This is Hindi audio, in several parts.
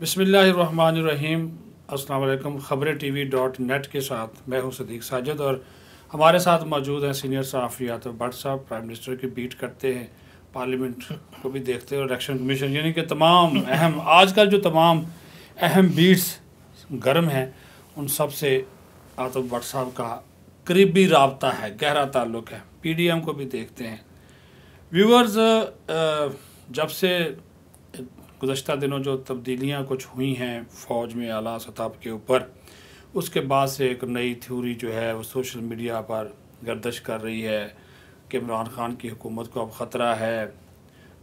बसमीम अल्लाम ख़बरें टी वी डॉट नेट के साथ मैं हूँ सदीक साजद और हमारे साथ मौजूद हैं सीनियर सहाफ़ी यादव भट्ट साहब प्राइम मिनिस्टर की बीट करते हैं पार्लियामेंट को भी देखते हैं और इलेक्शन कमीशन यानी कि तमाम अहम आजकल जो तमाम अहम बीट्स गर्म हैं उन सब से आतब भट्ट साहब का करीबी रबता है गहरा ताल्लुक है पी डी एम को भी देखते हैं व्यूवर्स जब से गुज्त दिनों जो तब्दीलियाँ कुछ हुई हैं फ़ौज में अला सतह के ऊपर उसके बाद से एक नई थ्यूरी जो है वो सोशल मीडिया पर गर्दश कर रही है कि इमरान खान की हुकूमत को अब ख़तरा है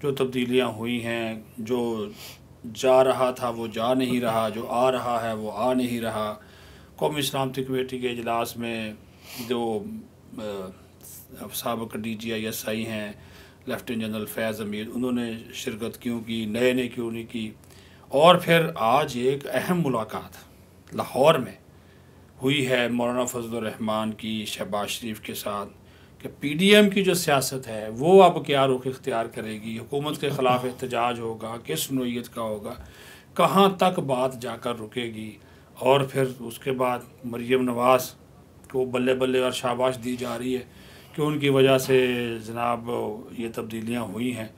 जो तब्दीलियाँ हुई हैं जो जा रहा था वो जा नहीं रहा जो आ रहा है वो आ नहीं रहा कौमी सलामती कमेटी के अजलास में जो सबक डी जी आई एस आई हैं लेफ्टिनेंट जनरल फैज़ अमीर उन्होंने शिरकत क्यों की नए ने क्यों नहीं की और फिर आज एक अहम मुलाकात लाहौर में हुई है मौलाना फजलरहमान की शहबाज शरीफ के साथ कि पीडीएम की जो सियासत है वो अब क्या रुख इख्तियार करेगी हुकूमत के ख़िलाफ़ एहतजाज होगा किस नोयत का होगा कहाँ तक बात जाकर रुकेगी और फिर उसके बाद मरीम नवाज़ को बल्ले बल्ले और शाबाश दी जा रही है कि उनकी वजह से जनाब ये तब्दीलियाँ हुई हैं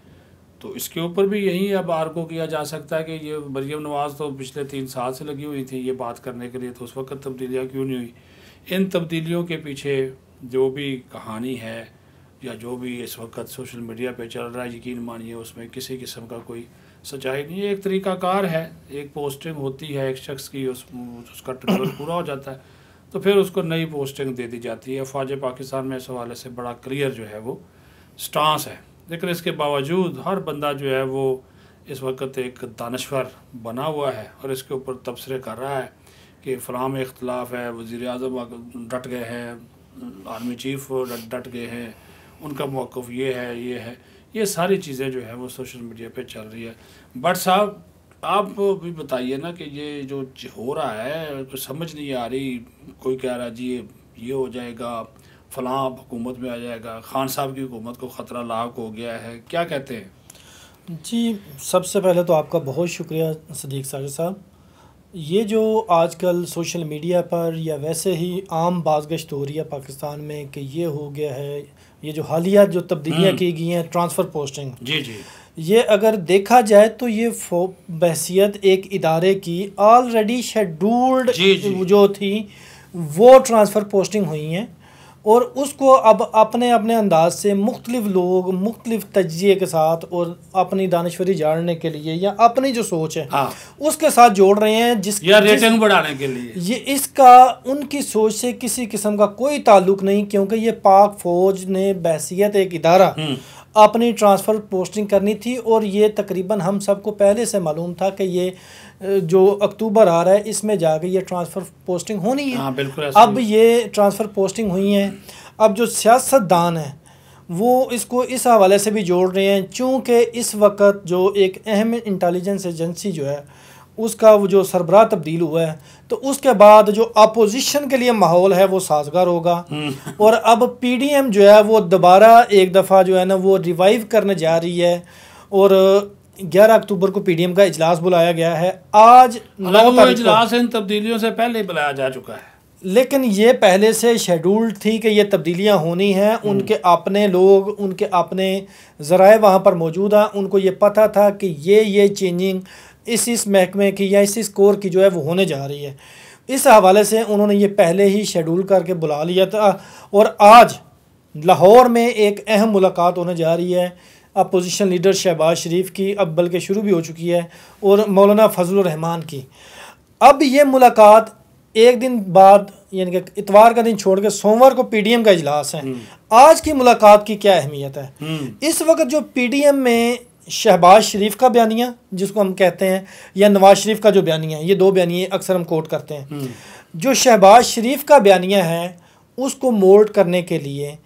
तो इसके ऊपर भी यही अब आर को किया जा सकता है कि ये मरीम नवाज़ तो पिछले तीन साल से लगी हुई थी ये बात करने के लिए तो उस वक्त तब्दीलियाँ क्यों नहीं हुई इन तब्दीलियों के पीछे जो भी कहानी है या जो भी इस वक्त सोशल मीडिया पे चल रहा है यकीन मानिए उसमें किसी किस्म का कोई सच्चाई नहीं है एक तरीकाकार है एक पोस्टिंग होती है एक शख्स की उस उसका ट्रेवल पूरा हो जाता है तो फिर उसको नई पोस्टिंग दे दी जाती है फौज पाकिस्तान में इस हवाले से बड़ा क्लियर जो है वो स्टांस है लेकिन इसके बावजूद हर बंदा जो है वो इस वक्त एक दानश्वर बना हुआ है और इसके ऊपर तबसरे कर रहा है कि फ़लाँ में इख्तलाफ है वज़ी अजम डट गए हैं आर्मी चीफ डट गए हैं उनका मौक़ ये है ये है ये सारी चीज़ें जो है वो सोशल मीडिया पे चल रही है बट साहब आप भी बताइए ना कि ये जो हो रहा है कुछ समझ नहीं आ रही कोई कह रहा जी ये ये हो जाएगा फलां हुकूमत में आ जाएगा खान साहब की हुकूमत को ख़तरा लाक हो गया है क्या कहते हैं जी सबसे पहले तो आपका बहुत शुक्रिया सदीक सागर साहब ये जो आजकल सोशल मीडिया पर या वैसे ही आम बाजगश्त हो रही है पाकिस्तान में कि ये हो गया है ये जो हालिया जो तब्दीलियाँ हम्म। की गई हैं ट्रांसफ़र पोस्टिंग जी जी ये अगर देखा जाए तो ये बहसीत एक इदारे की ऑलरेडी शेड्यूल्ड जो थी वो ट्रांसफ़र पोस्टिंग हुई हैं और उसको अब अपने अपने अंदाज से मुख्तलिफ लोग मुख्तलिफ तजिए के साथ और अपनी दानश्वरी जानने के लिए या अपनी जो सोच है हाँ। उसके साथ जोड़ रहे हैं जिस या रेटिंग जिस, बढ़ाने के लिए ये इसका उनकी सोच से किसी किस्म का कोई ताल्लुक नहीं क्योंकि ये पाक फौज ने बहसीत एक इदारा हम्म। अपनी ट्रांसफ़र पोस्टिंग करनी थी और ये तकरीबन हम सबको पहले से मालूम था कि ये जो अक्टूबर आ रहा है इसमें जाके ये ट्रांसफ़र पोस्टिंग होनी है हाँ, बिल्कुल अब ये ट्रांसफ़र पोस्टिंग हुई हैं अब जो सियासतदान हैं वो इसको इस हवाले से भी जोड़ रहे हैं चूँकि इस वक्त जो एक अहम इंटेलिजेंस एजेंसी जो है उसका वो जो सरबरा तब्दील हुआ है तो उसके बाद जो अपोजिशन के लिए माहौल है वो साजगार होगा हम्म। और अब पी डी एम जो है वो दोबारा एक दफ़ा जो है ना वो रिवाइव करने जा रही है और ग्यारह अक्टूबर को पीडीएम का इजलास बुलाया गया है आज इजलास इन तब्दीलियों से पहले बुलाया जा चुका है लेकिन ये पहले से शेड्यूल्ड थी कि ये तब्दीलियां होनी हैं हम्म। उनके अपने लोग उनके अपने ज़राए वहाँ पर मौजूद हैं उनको ये पता था कि ये ये चेंजिंग इस इस महकमे की या इस इस कोर की जो है वो होने जा रही है इस हवाले से उन्होंने ये पहले ही शेड्यूल करके बुला लिया था और आज लाहौर में एक अहम मुलाकात होने जा रही है अपोजिशन लीडर शहबाज शरीफ की अब बल्कि शुरू भी हो चुकी है और मौलाना फजल रहमान की अब ये मुलाकात एक दिन बाद यानी कि इतवार का दिन छोड़ के सोमवार को पीडीएम का इजलास है हम्म। आज की मुलाकात की क्या अहमियत है हम्म। इस वक्त जो पीडीएम में शहबाज शरीफ का बयानिया जिसको हम कहते हैं या नवाज शरीफ का जो बयानिया है ये दो बयानिए अक्सर हम कोट करते हैं हम्म। जो शहबाज शरीफ का बयानिया है उसको मोल्ड करने के लिए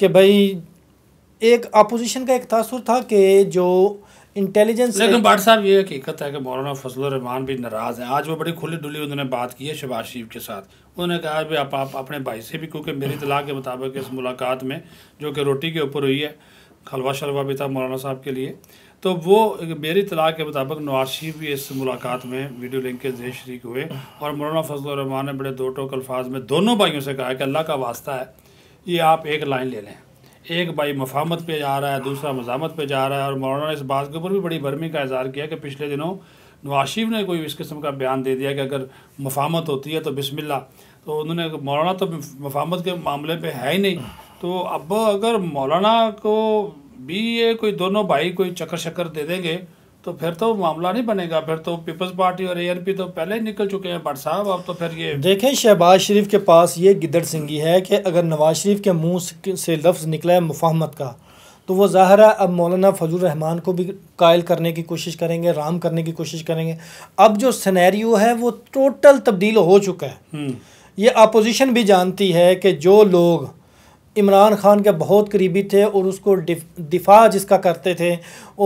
कि भाई एक अपोजिशन का एक तासर था कि जो इंटेलिजेंस लेकिन बाट साहब ये हकीकत है कि मौलाना फजल रहमान भी नाराज़ हैं आज वो बड़ी खुली डुली उन्होंने बात की है शहबाज शरीफ के साथ उन्होंने कहा भी आप, आप अपने भाई से भी क्योंकि मेरी तलाह के मुताबिक इस मुलाकात में जो कि रोटी के ऊपर हुई है खलवा शलवा भी था मौलाना साहब के लिए तो वो मेरी तलाक के मुताबिक नवाज शरीफ भी इस मुलाकात में वीडियो लिंक के जरिए शरीक हुए और मौलाना फजल रहमान ने बड़े दो टोक अल्फाज में दोनों भाइयों से कहा कि अल्लाह का वास्ता है ये आप एक लाइन ले लें एक भाई मफामत पे जा रहा है दूसरा मजामत पे जा रहा है और मौलाना ने इस बात के ऊपर भी बड़ी भरमी का इजहार किया कि पिछले दिनों नवाज शरीफ ने कोई इस किस्म का बयान दे दिया कि अगर मफामत होती है तो बिसमिल्ला तो उन्होंने मौलाना तो मफामत के मामले पर है ही नहीं तो अब अगर मौलाना को भी ये कोई दोनों भाई कोई चक्कर शक्कर दे देंगे तो फिर तो मामला नहीं बनेगा फिर तो पीपल्स पार्टी और पी तो पहले ही निकल चुके हैं भट्ट साहब अब तो फिर ये देखें शहबाज शरीफ के पास ये गिदड़ सिंगी है कि अगर नवाज शरीफ के मुंह से लफ्ज़ निकला है मुफाहमत का तो वो ज़ाहिर है अब मौलाना फजल रहमान को भी कायल करने की कोशिश करेंगे राम करने की कोशिश करेंगे अब जो सिनेरियो है वो टोटल तब्दील हो चुका है हम्म। ये अपोजिशन भी जानती है कि जो लोग इमरान खान के बहुत करीबी थे और उसको दिफा जिसका करते थे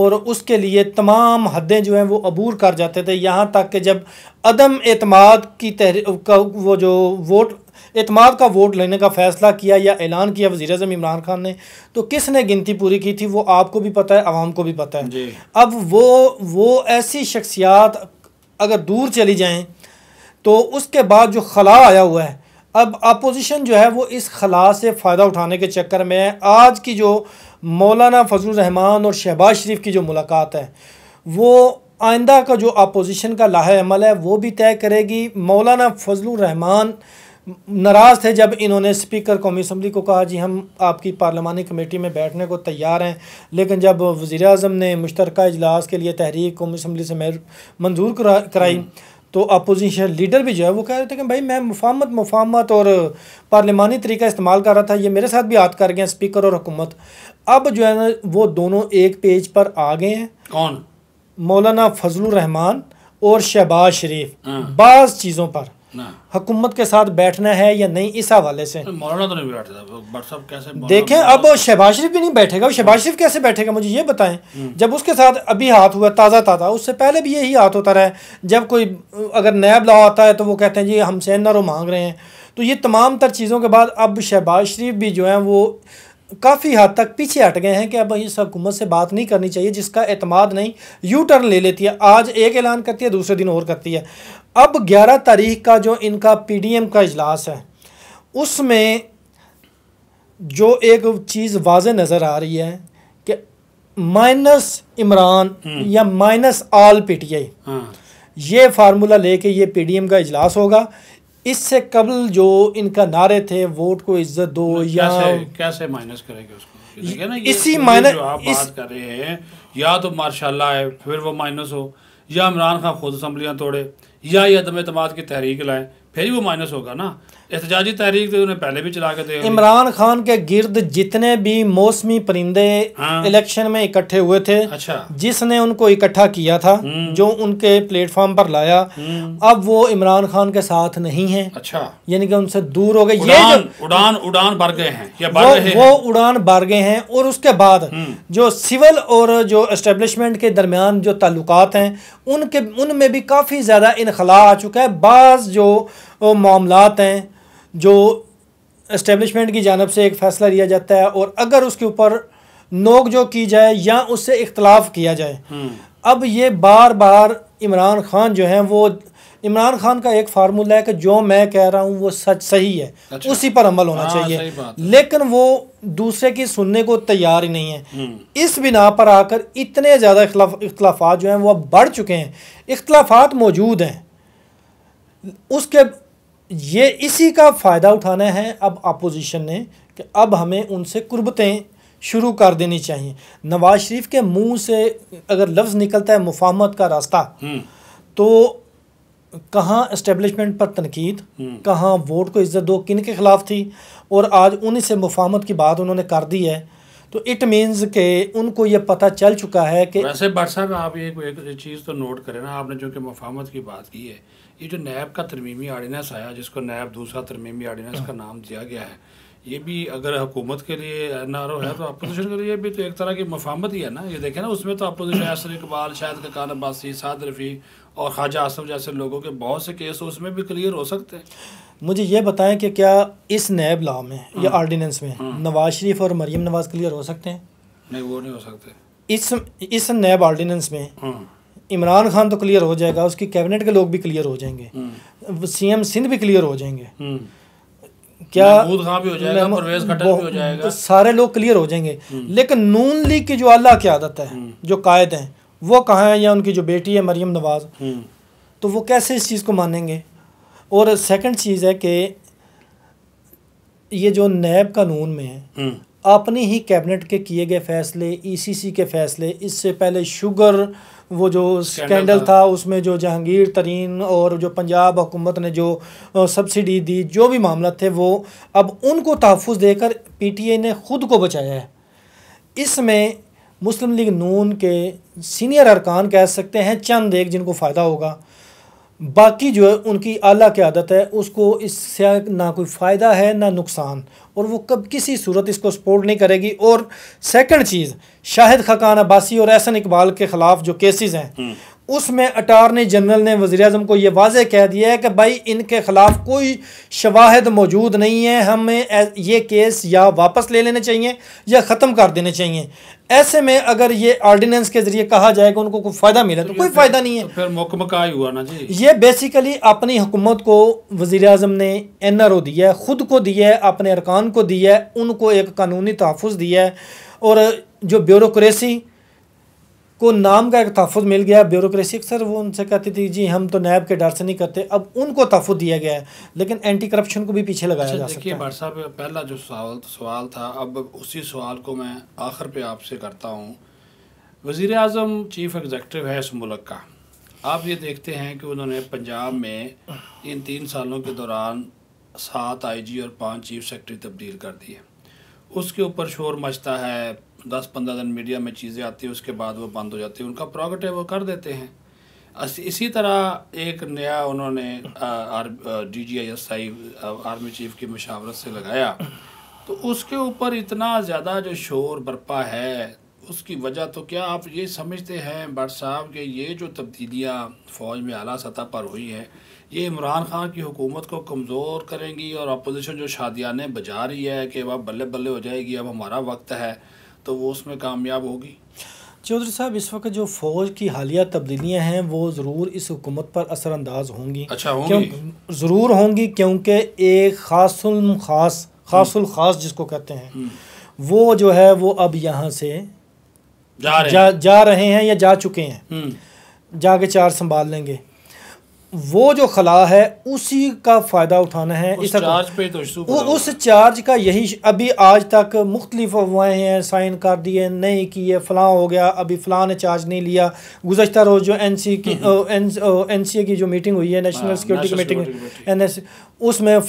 और उसके लिए तमाम हदें जो हैं वो अबूर कर जाते थे यहाँ तक कि जब अदम अतमाद की तहरी का वो जो वोट अतमाद का वोट लेने का फ़ैसला किया या ऐलान किया वजी अजम इमरान खान ने तो किसने गिनती पूरी की थी वो आपको भी पता है आवाम को भी पता है अब वो वो ऐसी शख्सियात अगर दूर चली जाएँ तो उसके बाद जो खला आया हुआ है अब अपोजिशन जो है वो इस खला से फ़ायदा उठाने के चक्कर में है आज की जो मौलाना फजल रहमान और शहबाज शरीफ की जो मुलाकात है वो आइंदा का जो अपोजिशन का लाहेमल अमल है वो भी तय करेगी मौलाना फजल रहमान नाराज़ थे जब इन्होंने स्पीकर कौमी असम्बली को कहा जी हम आपकी पार्लियामानी कमेटी में बैठने को तैयार हैं लेकिन जब वज़ी अजम ने मुश्तर इजलास के लिए तहरीक कौमी असम्बली से मंजूर करा कराई तो अपोजिशन लीडर भी जो है वो कह रहे थे कि भाई मैं मुफामत मुफामत और पार्लिमानी तरीका इस्तेमाल कर रहा था ये मेरे साथ भी हाथ कर गए स्पीकर और हुकूमत अब जो है ना वो दोनों एक पेज पर आ गए हैं कौन मौलाना फजल रहमान और शहबाज शरीफ हाँ। बाज़ चीज़ों पर हुकूमत के साथ बैठना है या नहीं इस हवाले से मौलाना तो नहीं बैठता कैसे देखें अब शहबाज शरीफ भी नहीं बैठेगा शहबाज शरीफ कैसे बैठेगा मुझे ये बताएं हम्म। जब उसके साथ अभी हाथ हुआ ताज़ा ताज़ा उससे पहले भी यही हाथ होता रहा है जब कोई अगर नैब लॉ आता है तो वो कहते हैं जी हम सैन मांग रहे हैं तो ये तमाम तर चीज़ों के बाद अब शहबाज शरीफ भी जो है वो काफ़ी हद तक पीछे हट गए हैं कि अब इस हुकूमत से बात नहीं करनी चाहिए जिसका अतमाद नहीं यू टर्न ले लेती है आज एक ऐलान करती है दूसरे दिन और करती है अब 11 तारीख का जो इनका पीडीएम का इजलास है उसमें जो एक चीज़ वाज नज़र आ रही है कि माइनस इमरान हम्म। या माइनस आल आई हाँ। ये फार्मूला लेके ये पीडीएम का इजलास होगा इससे कबल जो इनका नारे थे वोट को इज्जत दो तो या कैसे, कैसे माइनस करेंगे उसको ना इसी माइनस आप इस... बात कर रहे हैं या तो मार्शाला है फिर वो माइनस हो या इमरान खान खुद असम्बलियाँ तोड़े या यदम अतमाद की तहरीक लाएँ फिर वो माइनस होगा ना एहतजाजी तहरीक तो उन्हें पहले भी चला के दे इमरान खान के गिर्द जितने भी मौसमी परिंदे हाँ। इलेक्शन हाँ। में इकट्ठे हुए थे अच्छा जिसने उनको इकट्ठा किया था हम्म। जो उनके प्लेटफॉर्म पर लाया हम्म। अब वो इमरान खान के साथ नहीं है अच्छा यानी कि उनसे दूर हो गए ये उड़ान उड़ान भर गए हैं वो, वो उड़ान भर गए हैं और उसके बाद हम्म। जो सिविल और जो एस्टेब्लिशमेंट के दरमियान जो ताल्लुक हैं उनके उनमें भी काफ़ी ज़्यादा इनखला आ चुका है बाज़ जो वो मामलात हैं जो इस्टेबलिशमेंट की जानब से एक फ़ैसला लिया जाता है और अगर उसके ऊपर नोक जो की जाए या उससे इख्तलाफ किया जाए हम्म। अब ये बार बार इमरान खान जो हैं वो इमरान खान का एक फार्मूला है कि जो मैं कह रहा हूँ वो सच सही है अच्छा। उसी पर अमल होना हाँ, चाहिए लेकिन वो दूसरे की सुनने को तैयार ही नहीं है हम्म। इस बिना पर आकर इतने ज़्यादा इख्लाफा जो हैं वो अब बढ़ चुके हैं इख्लाफात मौजूद हैं उसके ये इसी का फ़ायदा उठाना है अब अपोजिशन ने कि अब हमें उनसे कुर्बतें शुरू कर देनी चाहिए नवाज शरीफ के मुंह से अगर लफ्ज़ निकलता है मुफाहमत का रास्ता हम्म। तो कहाँ इस्टेब्लिशमेंट पर तनकीद हम्म। कहाँ वोट को इज़्ज़त दो किन के ख़िलाफ़ थी और आज उन्हीं से मुफाहमत की बात उन्होंने कर दी है तो इट मीन्स के उनको ये पता चल चुका है कि वैसे बट साहब आप एक, एक चीज़ तो नोट करें ना आपने जो कि मुफाहमत की बात की है ये जो नैब का तरमीमी आर्डीनेंस आया जिसको नैब दूसरा तरमीमी आर्डीनेंस का नाम दिया गया है ये भी अगर हुकूमत के लिए एन आर ओ है तो अपोजिशन के लिए भी तो एक तरह की मफामत ही है ना ये देखें ना उसमें तो अपोजिशन असर इकबाल शायद खान अब्बासी साद रफ़ी और ख्वाजा आसफ जैसे लोगों के बहुत से केस उसमें भी क्लियर हो सकते हैं मुझे ये बताएं कि क्या इस नैब लॉ में या हाँ। आर्डीनेंस में हाँ। नवाज शरीफ और मरीम नवाज क्लियर हो सकते हैं नहीं वो नहीं हो सकते इस इस नैब आर्डीनेंस में हाँ। इमरान खान तो क्लियर हो जाएगा उसकी कैबिनेट के लोग भी क्लियर हो जाएंगे सीएम हम्म। सिंध भी क्लियर हो जाएंगे हम्म। क्या भी हो जाएगा भी हो जाएगा तो सारे लोग क्लियर हो जाएंगे हम्म। लेकिन नून लीग की जो अल्लाह की आदत है जो कायद हैं वो कहाँ हैं या उनकी जो बेटी है मरियम नवाज तो वो कैसे इस चीज़ को मानेंगे और सेकंड चीज़ है कि ये जो नैब कानून में है अपनी ही कैबिनेट के किए गए फैसले ईसीसी e के फैसले इससे पहले शुगर वो जो स्कैंडल था।, था उसमें जो जहांगीर तरीन और जो पंजाब हुकूमत ने जो सब्सिडी दी जो भी मामला थे वो अब उनको तहफ़ देकर पी टी आई ने ख़ुद को बचाया है इसमें मुस्लिम लीग नून के सीनियर अरकान कह सकते हैं चंद एक जिनको फ़ायदा होगा बाकी जो है उनकी आला आदत है उसको इससे ना कोई फ़ायदा है ना नुकसान और वो कब किसी सूरत इसको सपोर्ट नहीं करेगी और सेकंड चीज़ शाहिद खकान अब्बासी और एहसन इकबाल के ख़िलाफ़ जो केसेस हैं हम्म। उसमें अटारनी जनरल ने वज़ी अजम को यह वाज कह दिया है कि भाई इनके ख़िलाफ़ कोई शवाहद मौजूद नहीं है हमें ये केस या वापस ले लेने चाहिए या ख़त्म कर देने चाहिए ऐसे में अगर ये ऑर्डिनेंस के ज़रिए कहा जाए कि उनको कोई फ़ायदा मिला तो, तो कोई फ़ायदा तो नहीं है तो फिर मुकमका ही हुआ ना जी ये बेसिकली अपनी हुकूमत को वज़ी अजम ने एन आर ओ दिया है ख़ुद को दिया है अपने अरकान को दिया है उनको एक कानूनी तहफ़ दिया है और जो ब्यूरोसी को नाम का एक तहफ़ मिल गया ब्यूरोसी अक्सर वो उनसे कहती थी जी हम तो नैब के डर से नहीं करते अब उनको तहफ़ दिया गया है लेकिन एंटी करप्शन को भी पीछे लगाया अच्छा, जा सकता है भाई साहब पहला जो सवाल सवाल था अब उसी सवाल को मैं आखिर पे आपसे करता हूँ वज़ी अजम चीफ़ एग्जेक्टिव है इस मुल्क का आप ये देखते हैं कि उन्होंने पंजाब में इन तीन सालों के दौरान सात जी और पाँच चीफ सेक्रेटरी तब्दील कर दिए उसके ऊपर शोर मचता है दस पंद्रह दिन मीडिया में चीज़ें आती है उसके बाद वो बंद हो जाती है उनका प्रॉफिट है वो कर देते हैं इसी तरह एक नया उन्होंने D G I S I army chief की मशावरत से लगाया तो उसके ऊपर इतना ज़्यादा जो शोर बरपा है उसकी वजह तो क्या आप ये समझते हैं भट्ट साहब के ये जो तब्दीलियाँ फ़ौज में अली सतह पर हुई हैं ये इमरान खान की हुकूमत को कमज़ोर करेंगी और अपोजिशन जो शादियाने बजा रही है कि अब बल्ले बल्ले हो जाएगी अब हमारा वक्त है तो वो उसमें कामयाब होगी चौधरी साहब इस वक्त जो फौज की हालिया तब्दीलियां हैं वो ज़रूर इस हुकूमत पर असरानंदाज होंगी अच्छा होंगी ज़रूर होंगी क्योंकि एक खास खास खास हम्म। खास जिसको कहते हैं हम्म। वो जो है वो अब यहाँ से जा रहे, जा, जा रहे हैं या जा चुके हैं हम्म। जाके चार संभाल लेंगे वो जो खला है उसी का फ़ायदा उठाना है उस चार्ज पे तो उस चार्ज का यही अभी आज तक मुख्तलिफ अफवाहें हैं साइन कर दिए नहीं किए फलां हो गया अभी फलां ने चार्ज नहीं लिया गुजशत रोज़ जो एन सी की एन सी ए की जो मीटिंग हुई है नेशनल सिक्योरिटी की मीटिंग एन एस उसमें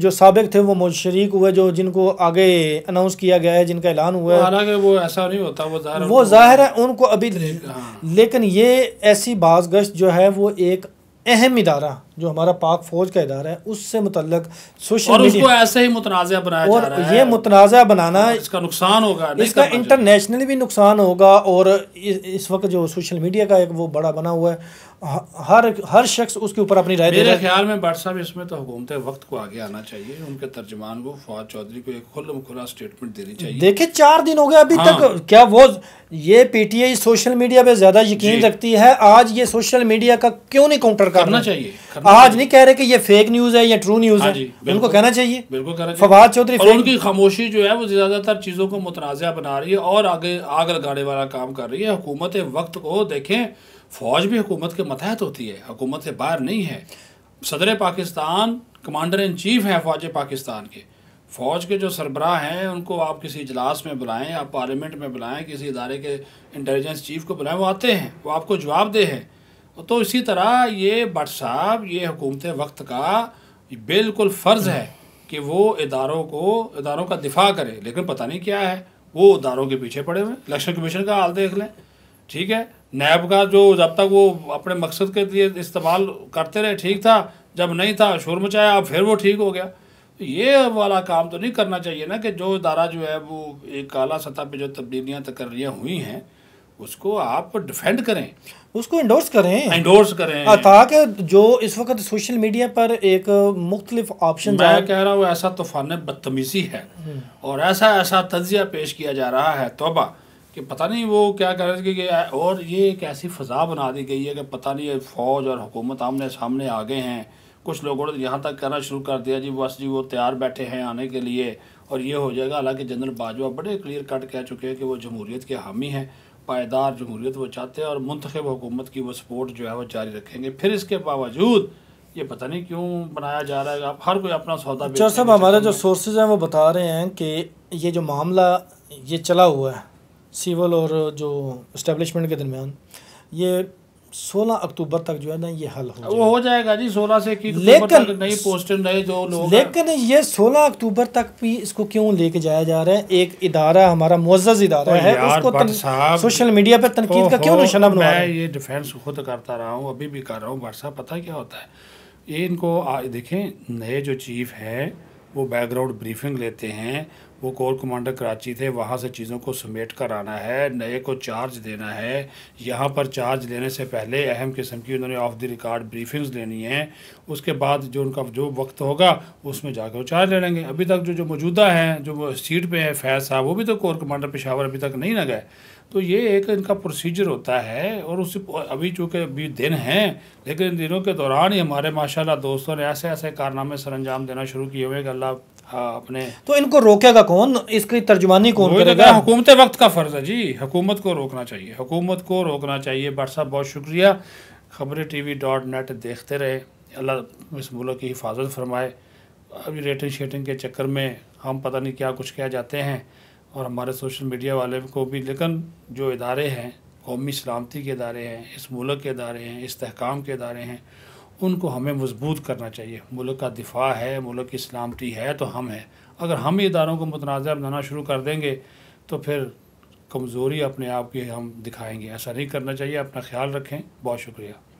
जो सबक थे वो शरीक हुए जो जिनको आगे अनाउंस किया गया है जिनका ऐलान हुआ है हालांकि वो ऐसा नहीं होता वो वो जाहिर है उनको अभी हाँ। लेकिन ये ऐसी बाज गश्त जो है वो एक अहम इदारा जो हमारा पाक फौज का इदारा है उससे मुतलक सोशल और ऐसे ही मुतनाज़ बनाया और जा रहा है ये मुतनाज़ बनाना हाँ, इसका नुकसान होगा इसका इंटरनेशनली भी नुकसान होगा और इस वक्त जो सोशल मीडिया का एक वो बड़ा बना हुआ है हर हर शख्स उसके ऊपर अपनी राय मेरे ख्याल में भट्ट साहब इसमें तो हुकूमत वक्त को आगे आना चाहिए उनके तर्जमान को फवाद चौधरी को एक खुल खुला स्टेटमेंट देनी चाहिए देखिए चार दिन हो गए अभी हाँ। तक क्या वो ये पीटीआई सोशल मीडिया पे ज़्यादा यकीन रखती है आज ये सोशल मीडिया का क्यों नहीं काउंटर करना चाहिए आज नहीं कह रहे कि ये फेक न्यूज है या ट्रू न्यूज हाँ है उनको कहना चाहिए बिल्कुल कहना चाहिए फवाद चौधरी और उनकी खामोशी जो है वो ज्यादातर चीजों को मुतराजा बना रही है और आगे आग लगाने वाला काम कर रही है हुकूमत वक्त को देखे फौज भी हुकूमत के मतहत होती है हुकूमत से बाहर नहीं है सदर पाकिस्तान कमांडर इन चीफ है फौज पाकिस्तान के फ़ौज के जो सरबराह हैं उनको आप किसी इजलास में बुलाएं आप पार्लियामेंट में बुलाएं किसी इदारे के इंटेलिजेंस चीफ को बुलाएं वो आते हैं वो आपको जवाब दे हैं तो इसी तरह ये भट साहब ये हुकूमत वक्त का बिल्कुल फ़र्ज़ है कि वो इदारों को इदारों का दिफा करें लेकिन पता नहीं क्या है वो इदारों के पीछे पड़े हुए इलेक्शन कमीशन का हाल देख लें ठीक है नैब का जो जब तक वो अपने मकसद के लिए इस्तेमाल करते रहे ठीक था जब नहीं था शोर मचाया अब फिर वो ठीक हो गया तो ये वाला काम तो नहीं करना चाहिए ना कि जो इदारा जो है वो एक काला सतह पे जो तब्दीलियाँ तकर्रियाँ हुई हैं उसको आप डिफेंड करें उसको इंडोर्स करें इंडोर्स करें हाँ, ताकि जो इस वक्त सोशल मीडिया पर एक मुख्तलिफ ऑप्शन मैं कह रहा हूँ ऐसा तूफान बदतमीज़ी है हम्म। और ऐसा ऐसा तजिया पेश किया जा रहा है तोबा कि पता नहीं वो क्या कर रहे कि और ये एक ऐसी फ़जा बना दी गई है कि पता नहीं फ़ौज और हुकूमत आमने सामने आ गए हैं कुछ लोगों ने यहाँ तक कहना शुरू कर दिया जी बस जी वो तैयार बैठे हैं आने के लिए और ये हो जाएगा हालांकि जनरल बाजवा बड़े क्लियर कट कह चुके हैं कि वो जमहूरीत के हामी हैं पायदार जमहूरीत वो चाहते हैं और मंतखब हुकूमत की वो सपोर्ट जो है वो जारी रखेंगे फिर इसके बावजूद ये पता नहीं क्यों बनाया जा रहा है आप हर कोई अपना सौदा सर साहब हमारे जो सोर्सेज हैं वो बता रहे हैं कि ये जो मामला ये चला हुआ है सिविल और जो इस्टेबलिशमेंट के दरमियान ये सोलह अक्टूबर तक जो है ना ये हल हो जाएगा, वो हो जाएगा जी सोलह से लेकिन नई पोस्टर नए जो लोग लेकिन ये सोलह अक्टूबर तक भी इसको क्यों लेके जाया जा रहा है एक इदारा हमारा मुआज इदारा है उसको तन, सोशल मीडिया पर तनकीद का क्यों निशाना बना मैं ये डिफेंस खुद करता रहा हूँ अभी भी कर रहा हूँ बरसा पता क्या होता है ये इनको देखें नए जो चीफ हैं वो बैकग्राउंड ब्रीफिंग लेते हैं वो कोर कमांडर कराची थे वहाँ से चीज़ों को समेट कर आना है नए को चार्ज देना है यहाँ पर चार्ज लेने से पहले अहम किस्म की उन्होंने ऑफ द रिकॉर्ड ब्रीफिंग्स लेनी है उसके बाद जो उनका जो वक्त होगा उसमें जाकर वो चार्ज ले लेंगे अभी तक जो जो मौजूदा हैं जो सीट पर हैं फैज साहब वो भी तो कोर कमांडर पेशावर अभी तक नहीं ना गए तो ये एक इनका प्रोसीजर होता है और उस अभी चूँकि अभी दिन हैं लेकिन इन दिनों के दौरान ही हमारे माशाल्लाह दोस्तों ने ऐसे ऐसे कारनामे सर अंजाम देना शुरू किए हुए कि अल्लाह हाँ, अपने तो इनको रोकेगा कौन इसकी तर्जुमानी कौन तो करेगा हुकूमत वक्त का फ़र्ज़ है जी हुकूमत को रोकना चाहिए हुकूमत को रोकना चाहिए बट साहब बहुत शुक्रिया खबरें टी वी डॉट नेट देखते रहे अल्लाह इस मुल्क की हिफाजत फरमाए अभी रेटिंग शेटिंग के चक्कर में हम पता नहीं क्या कुछ क्या जाते हैं और हमारे सोशल मीडिया वाले को भी लेकिन जो इदारे हैं कौमी सलामती के इदारे हैं इस मुल्क के इदारे हैं इसकाम के इदारे हैं उनको हमें मजबूत करना चाहिए मुल्क का दिफा है मुल्क की सलामती है तो हम हैं अगर हम ही इदारों को मुतनाज़ बनाना शुरू कर देंगे तो फिर कमज़ोरी अपने आप की हम दिखाएंगे ऐसा नहीं करना चाहिए अपना ख्याल रखें बहुत शुक्रिया